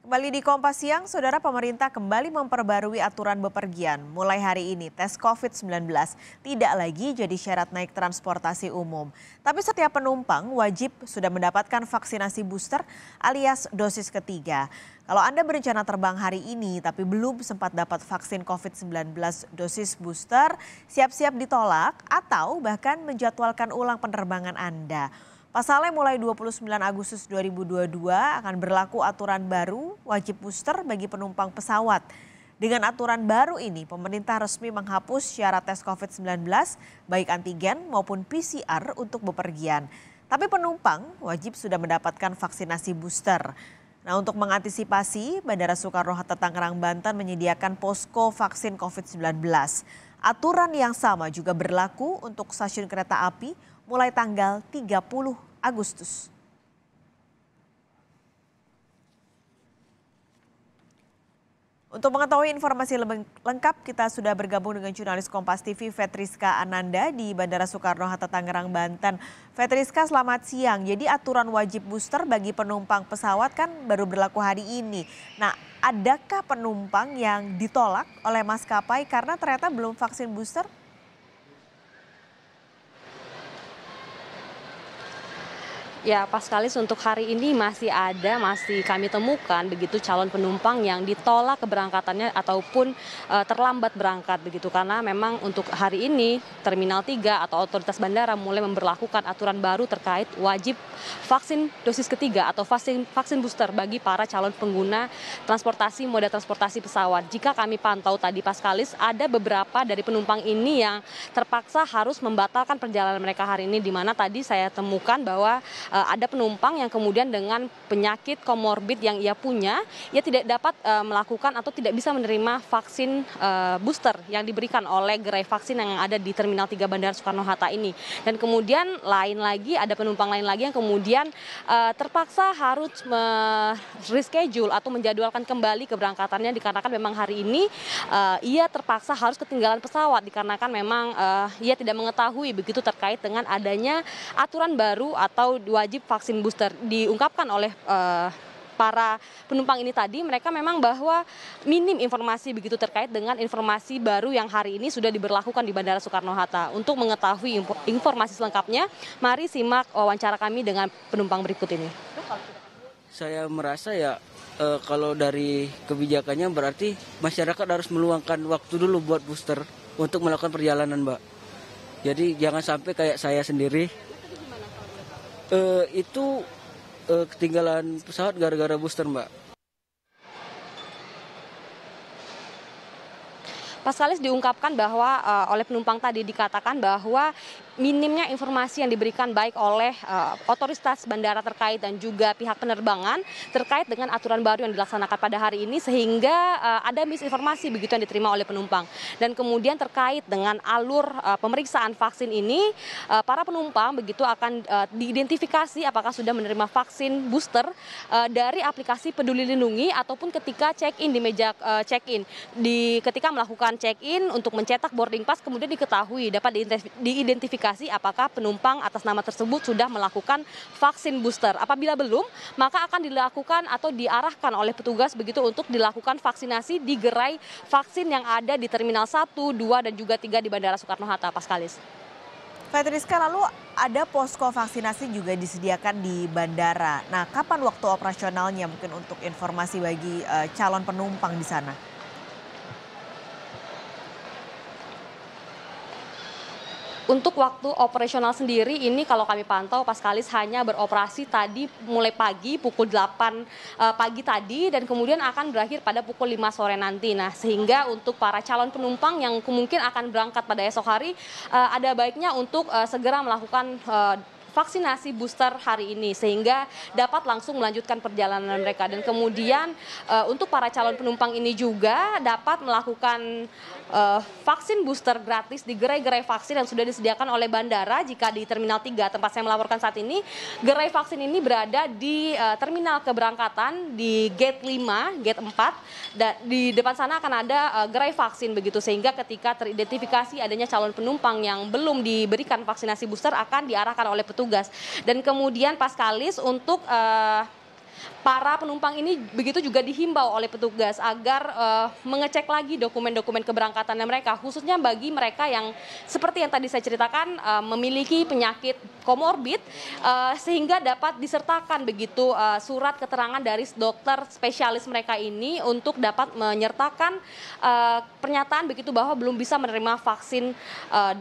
Kembali di Kompas Siang, Saudara pemerintah kembali memperbarui aturan bepergian. Mulai hari ini, tes COVID-19 tidak lagi jadi syarat naik transportasi umum. Tapi setiap penumpang wajib sudah mendapatkan vaksinasi booster alias dosis ketiga. Kalau Anda berencana terbang hari ini tapi belum sempat dapat vaksin COVID-19 dosis booster, siap-siap ditolak atau bahkan menjadwalkan ulang penerbangan Anda. Pasalnya mulai 29 Agustus 2022 akan berlaku aturan baru wajib booster bagi penumpang pesawat. Dengan aturan baru ini, pemerintah resmi menghapus syarat tes COVID-19 baik antigen maupun PCR untuk bepergian. Tapi penumpang wajib sudah mendapatkan vaksinasi booster. Nah, untuk mengantisipasi, Bandara Soekarno-Hatta Tangerang Banten menyediakan posko vaksin COVID-19. Aturan yang sama juga berlaku untuk stasiun kereta api mulai tanggal 30 Agustus. Untuk mengetahui informasi lengkap, kita sudah bergabung dengan jurnalis Kompas TV Fetriska Ananda di Bandara Soekarno-Hatta Tangerang, Banten. Fetriska, selamat siang. Jadi aturan wajib booster bagi penumpang pesawat kan baru berlaku hari ini. Nah, adakah penumpang yang ditolak oleh maskapai karena ternyata belum vaksin booster? Ya, Paskalis untuk hari ini masih ada, masih kami temukan begitu calon penumpang yang ditolak keberangkatannya ataupun e, terlambat berangkat begitu karena memang untuk hari ini Terminal 3 atau otoritas bandara mulai memperlakukan aturan baru terkait wajib vaksin dosis ketiga atau vaksin vaksin booster bagi para calon pengguna transportasi moda transportasi pesawat. Jika kami pantau tadi Paskalis ada beberapa dari penumpang ini yang terpaksa harus membatalkan perjalanan mereka hari ini di mana tadi saya temukan bahwa Eh, ada penumpang yang kemudian dengan penyakit komorbid yang ia punya ia tidak dapat eh, melakukan atau tidak bisa menerima vaksin eh, booster yang diberikan oleh gerai vaksin yang ada di terminal 3 Bandara Soekarno Hatta ini dan kemudian lain lagi ada penumpang lain lagi yang kemudian terpaksa harus reschedule atau menjadwalkan kembali keberangkatannya dikarenakan memang hari ini ia terpaksa harus ketinggalan pesawat dikarenakan memang ia tidak mengetahui begitu terkait dengan adanya aturan baru atau wajib vaksin booster. Diungkapkan oleh uh, para penumpang ini tadi mereka memang bahwa minim informasi begitu terkait dengan informasi baru yang hari ini sudah diberlakukan di Bandara Soekarno-Hatta. Untuk mengetahui informasi selengkapnya, mari simak wawancara kami dengan penumpang berikut ini. Saya merasa ya e, kalau dari kebijakannya berarti masyarakat harus meluangkan waktu dulu buat booster untuk melakukan perjalanan, Mbak. Jadi jangan sampai kayak saya sendiri uh, itu uh, ketinggalan pesawat gara-gara booster mbak Paskalis diungkapkan bahwa uh, oleh penumpang tadi dikatakan bahwa minimnya informasi yang diberikan baik oleh uh, otoritas bandara terkait dan juga pihak penerbangan terkait dengan aturan baru yang dilaksanakan pada hari ini sehingga uh, ada misinformasi begitu yang diterima oleh penumpang. Dan kemudian terkait dengan alur uh, pemeriksaan vaksin ini uh, para penumpang begitu akan uh, diidentifikasi apakah sudah menerima vaksin booster uh, dari aplikasi Peduli Lindungi ataupun ketika check-in di meja uh, check-in di ketika melakukan melakukan check-in untuk mencetak boarding pass kemudian diketahui dapat diidentifikasi apakah penumpang atas nama tersebut sudah melakukan vaksin booster. Apabila belum, maka akan dilakukan atau diarahkan oleh petugas begitu untuk dilakukan vaksinasi di gerai vaksin yang ada di Terminal 1, 2, dan juga 3 di Bandara Soekarno-Hatta, Paskalis. Fetriska, lalu ada posko vaksinasi juga disediakan di bandara. Nah, kapan waktu operasionalnya mungkin untuk informasi bagi uh, calon penumpang di sana? Untuk waktu operasional sendiri ini kalau kami pantau Paskalis hanya beroperasi tadi mulai pagi pukul 8 eh, pagi tadi dan kemudian akan berakhir pada pukul 5 sore nanti. Nah, sehingga untuk para calon penumpang yang kemungkinan akan berangkat pada esok hari eh, ada baiknya untuk eh, segera melakukan vaksinasi booster hari ini sehingga dapat langsung melanjutkan perjalanan mereka dan kemudian uh, untuk para calon penumpang ini juga dapat melakukan uh, vaksin booster gratis di gerai-gerai vaksin yang sudah disediakan oleh bandara jika di terminal 3 tempat saya melaporkan saat ini gerai vaksin ini berada di uh, terminal keberangkatan di gate 5, gate 4 dan di depan sana akan ada uh, gerai vaksin begitu sehingga ketika teridentifikasi adanya calon penumpang yang belum diberikan vaksinasi booster akan diarahkan oleh petugas petugas. Dan kemudian Paskalis untuk uh, para penumpang ini begitu juga dihimbau oleh petugas agar uh, mengecek lagi dokumen-dokumen keberangkatan mereka khususnya bagi mereka yang seperti yang tadi saya ceritakan uh, memiliki penyakit komorbid uh, sehingga dapat disertakan begitu uh, surat keterangan dari dokter spesialis mereka ini untuk dapat menyertakan uh, pernyataan begitu bahwa belum bisa menerima vaksin uh,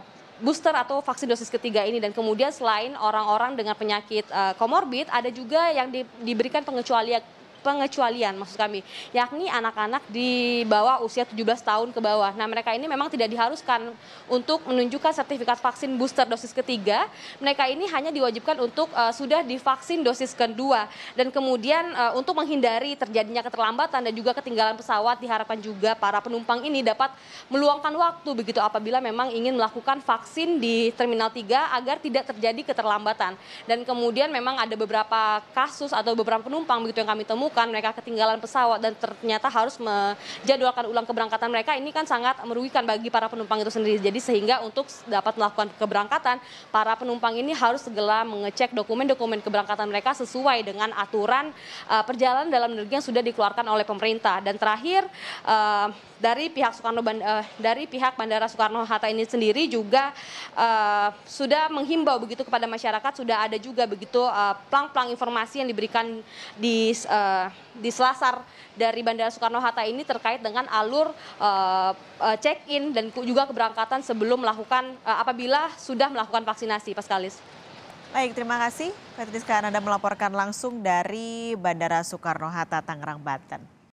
booster atau vaksin dosis ketiga ini dan kemudian selain orang-orang dengan penyakit eh, komorbid ada juga yang diberikan pengecualian pengecualian maksud kami, yakni anak-anak di bawah usia 17 tahun ke bawah. Nah, mereka ini memang tidak diharuskan untuk menunjukkan sertifikat vaksin booster dosis ketiga. Mereka ini hanya diwajibkan untuk uh, sudah divaksin dosis kedua dan kemudian uh, untuk menghindari terjadinya keterlambatan dan juga ketinggalan pesawat diharapkan juga para penumpang ini dapat meluangkan waktu begitu apabila memang ingin melakukan vaksin di terminal 3 agar tidak terjadi keterlambatan. Dan kemudian memang ada beberapa kasus atau beberapa penumpang begitu yang kami temukan ditemukan mereka ketinggalan pesawat dan ternyata harus menjadwalkan ulang keberangkatan mereka ini kan sangat merugikan bagi para penumpang itu sendiri. Jadi sehingga untuk dapat melakukan keberangkatan, para penumpang ini harus segera mengecek dokumen-dokumen keberangkatan mereka sesuai dengan aturan uh, perjalanan dalam negeri yang sudah dikeluarkan oleh pemerintah. Dan terakhir uh, dari pihak Soekarno uh, dari pihak Bandara Soekarno Hatta ini sendiri juga uh, sudah menghimbau begitu kepada masyarakat sudah ada juga begitu plang-plang informasi yang diberikan di uh, Eh, di Selasar dari Bandara Soekarno-Hatta ini terkait dengan alur uh, check-in dan juga keberangkatan sebelum melakukan uh, apabila sudah melakukan vaksinasi, Paskalis. Baik, terima kasih. Patriska Ananda melaporkan langsung dari Bandara Soekarno-Hatta, Tangerang, Banten.